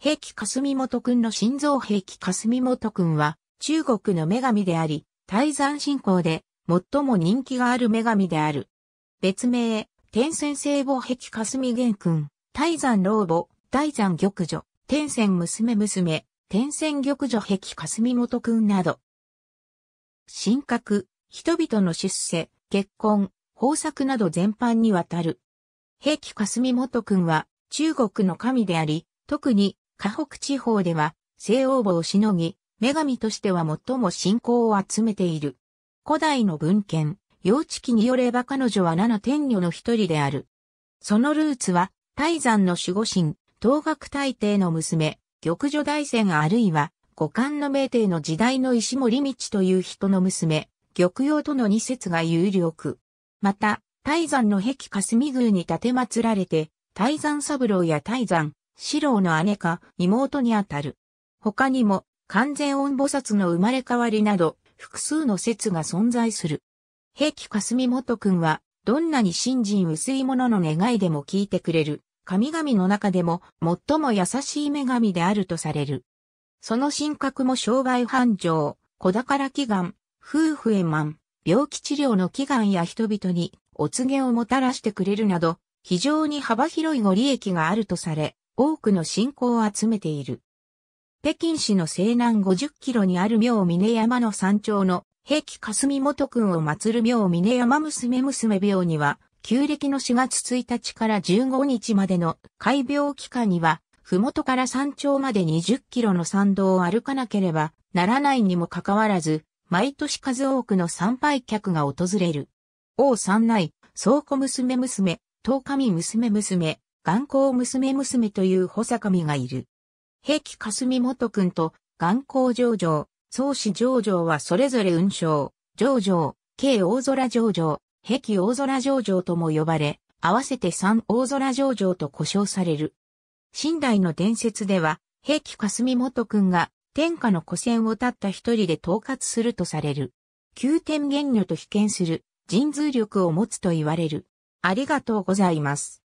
平気霞元君の心臓平気霞元君は、中国の女神であり、泰山信仰で、最も人気がある女神である。別名、天仙聖母壁霞玄君、泰山老母、泰山玉女、天仙娘娘、天仙玉女壁霞元君など。神格、人々の出世、結婚、豊作など全般にわたる。平気霞元君は、中国の神であり、特に河北地方では、西欧母をしのぎ、女神としては最も信仰を集めている。古代の文献、幼稚記によれば彼女は七天女の一人である。そのルーツは、泰山の守護神、東学大帝の娘、玉女大仙あるいは、五冠の名帝の時代の石森道という人の娘、玉葉との二説が有力。また、泰山の壁霞宮に建て祀られて、泰山三郎や泰山、四郎の姉か妹にあたる。他にも、完全音菩薩の生まれ変わりなど、複数の説が存在する。平気霞元君は、どんなに信心薄い者の願いでも聞いてくれる、神々の中でも最も優しい女神であるとされる。その神格も商売繁盛、子宝祈願、夫婦円満、病気治療の祈願や人々にお告げをもたらしてくれるなど、非常に幅広いご利益があるとされ、多くの信仰を集めている。北京市の西南50キロにある妙峰山の山頂の平気霞元君を祀る妙峰山娘娘廟には、旧暦の4月1日から15日までの開病期間には、麓から山頂まで20キロの山道を歩かなければならないにもかかわらず、毎年数多くの参拝客が訪れる。王三内、倉庫娘娘、十神娘娘、眼光娘娘という穂坂美がいる。平家霞元君と眼光上場、創始上場はそれぞれ雲章、上場、慶大空上場、平家大空上場とも呼ばれ、合わせて三大空上場と呼称される。寝台の伝説では、平家霞元君が天下の古戦を立った一人で統括するとされる。九天元女と被験する人通力を持つと言われる。ありがとうございます。